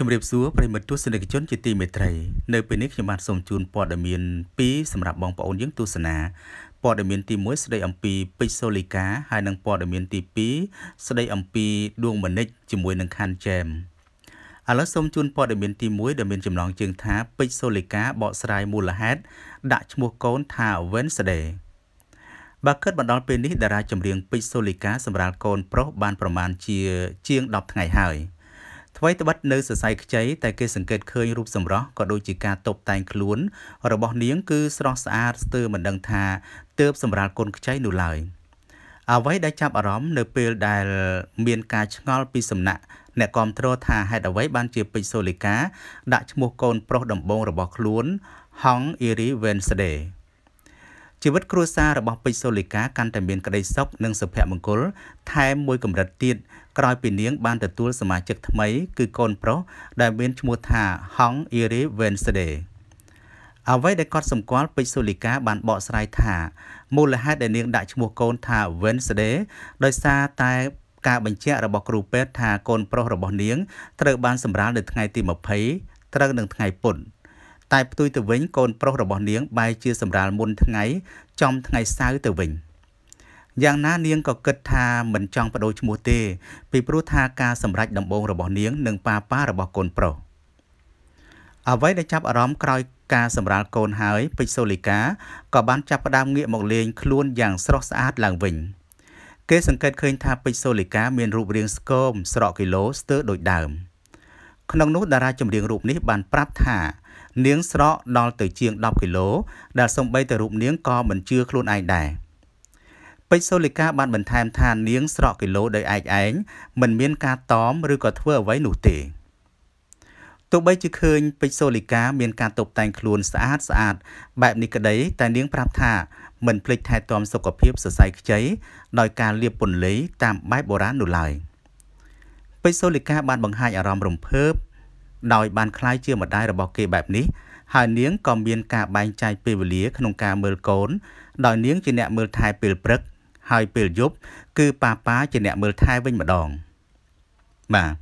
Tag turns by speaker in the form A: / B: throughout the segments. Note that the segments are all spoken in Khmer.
A: ជម្រាបសួរប្រិមិត្តទស្សនិកជនជាទីមេត្រី នៅពេលនេះខ្ញុំបាទសូមជូនព័ត៌មាន2សម្រាប់បងប្អូនយើងទស្សនាព័ត៌មានទី1ស្ដីអំពីពេជ្រសូលីកា ហើយនិងព័ត៌មានទី2ស្ដីអំពីដួងមនិចជាមួយនឹងខាន់ចែមឥឡូវសូមជូនព័ត៌មានទី1ដែលមានចំណងជើងថាពេជ្រសូលីកាបកស្រាយមូលហេតុដាក់ឈ្មោះកូនថា Wednesday បើគិតមកដល់ពេលនេះ តារាចម្រៀងពេជ្រសូលីកាសម្រាប់កូនប្រុសបានប្រមាណជា ជាង10ថ្ងៃហើយ។ថ្មីត្បិតនៅសរសៃខ្ចីតែគេសង្កេតឃើញរូបសម្រស់ក៏ដូចជាការតុបតែងខ្លួនរបស់នាងគឺស្រស់ស្អាតស្ទើរមិនដឹងថាទើបសម្រាប់កូនខ្ចីនោះឡើយអ្វីដែលចាប់អារម្មណ៍នៅពេលដែលមានការឆ្ងល់ពីសំណាក់អ្នកគ្រប់គ្រងថាហេតុអ្វីបានជាពេជ្រសូលីកាដាក់ឈ្មោះកូនប្រុសដំបងរបស់ខ្លួនហងអ៊ីរីវ៉ែនស្ដេជីវិតគ្រួសាររបស់ពេជ្រសូលីកាកាន់តែមានក្តីសុខនិងសុភមង្គល ថែមមួយកម្រិតទៀតក្រោយពីនាងបានទទួលសមាជិកថ្មីគឺកូនប្រុសដែលមានឈ្មោះថាហងអ៊ីរីវេនស្ដេអ្វីដែលគាត់សម្គាល់ពេជ្រសូលីកា បានបកស្រាយថាមូលហេតុដែលនាងដាក់ឈ្មោះកូនថា Wednesday ដោយសារតែការបញ្ជាក់របស់គ្រូពេទ្យថាកូនប្រុសរបស់នាង ត្រូវបាន សម្រាលនៅថ្ងៃទី20ត្រូវនឹងថ្ងៃពុធតែផ្ទុយទៅវិញកូនប្រុសរបស់នាងបែរជាសម្រាលមុន ថ្ងៃ ចំថ្ងៃសៅរ៍ទៅវិញយ៉ាងណានាងក៏គិតថាមិនចង់បដូរឈ្មោះទេពីព្រោះថាការសម្រេចដំបូងរបស់នាងនិងប៉ាប៉ារបស់កូនប្រុសអ្វីដែលចាប់អារម្មណ៍ក្រោយការសម្រាលកូនហើយពេជ្រសូលីកាក៏បាន ចាប់ផ្ដើមងាកមកលេងខ្លួនយ៉ាងស្រស់ស្អាតឡើងវិញគេ សង្កេតឃើញថាពេជ្រសូលីកា មានរូបរាងស្គមស្រក់គីឡូស្ទើរដូចដើម ក្នុងនោះតារាចម្រៀងរូបនេះបានប្រាប់ថានាងស្រកដល់ទៅជាង10គីឡូដែលសំបីតែរូបនាងក៏មិនជឿខ្លួនឯងដែរពេជ្រសូលីកា បានបន្ថែមថានាងស្រកគីឡូដោយឯកឯងមិនមានការតមឬក៏ធ្វើអ្វីនោះទេ ទោះបីជាឃើញពេជ្រសូលីកាមានការតុបតែងខ្លួនស្អាតស្អាតបែបនេះក្តីតែនាងប្រាប់ថាមិនភ្លេចថែទាំសុខភាពសរសៃខ្ចីដោយការលាបពន្លៃតាមបែបបុរាណនោះឡើយពេជ្រសូលីកា បានបង្ហាញអារម្មណ៍រំភើបដោយបានคล้ายជាម្ដាយរបស់គេបែបនេះហើយនាងក៏មានការបែងចែកពេលវេលាក្នុងការមើលកូន ដោយនាងជាអ្នកមើលថែពេលព្រឹក ហើយពេលយប់គឺប៉ាប៉ាជាអ្នកមើលថែវិញម្ដង បាទ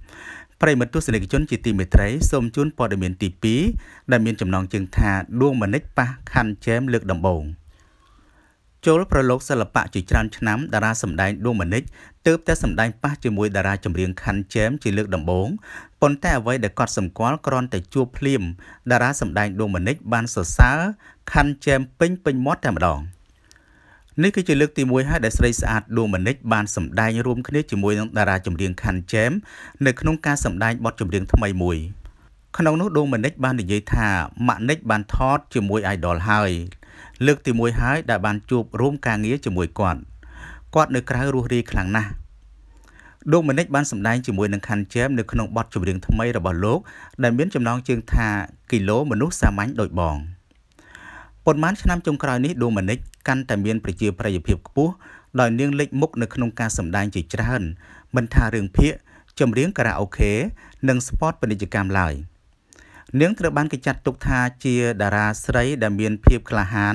A: ប្រិមត្តទស្សនិកជនជាទីមេត្រីសូមជូនព័ត៌មានទី2ដែលមានចំណងជើងថាដួងមនិចប៉ះខាន់ចែមលើកដំបូង។ចូលប្រឡូកសិល្បៈជាច្រើនឆ្នាំតារាសម្ដែងដួងមនិចទើបតែសម្ដែងប៉ះជាមួយតារាចម្រៀងខាន់ជែមជាលើកដំបូងប៉ុន្តែអ្វីដែលកត់សម្គាល់គ្រាន់តែជួបភ្លាមតារាសម្ដែងដួងមនិចបានសរសើរខាន់ជែមពេញពេញមាត់តែម្ដងនេះគឺជាលើកទី1ហើយដែលស្រីស្អាតដួងមនិចបានសម្ដែងរួមគ្នាជាមួយនឹងតារាចម្រៀងខាន់ជែមនៅក្នុងការសម្ដែងបទចម្រៀងថ្មីមួយក្នុងនោះដូមនិច បាននិយាយថាម៉ាក់និចបានថត ជាមួយ idol ហើយលើកទី1ហើយដែលបានជួបរួមការងារជាមួយគាត់គាត់នៅក្រៅរស់រាយខ្លាំងណាស់លោកមនិចបានសម្ដែងជាមួយនឹងខាន់ជែមនៅក្នុងបទចម្រៀងថ្មីរបស់លោកដែលមានចំណងជើងថាគីឡូមនុស្សសាមញ្ញដូចបងប៉ុន្មានឆ្នាំចុងក្រោយនេះដូមនិចកាន់តែមានប្រជាប្រិយភាពខ្ពស់ដោយនាងលេចមុខនៅក្នុងការសម្ដែងជាច្រើនមិនថារឿងភាគចម្រៀងខារ៉ាអូខេនិងស្ព័តពាណិជ្ជកម្មឡើយ។នាងត្រូវបានគេចាត់ទុកថាជាតារាស្រីដែលមានភាពក្លាហាន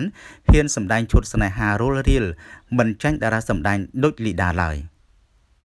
A: ហ៊ានសម្ដែងឈុតស្នេហារលរៀលមិនចាញ់តារាសម្ដែងដូចលីដាឡើយ។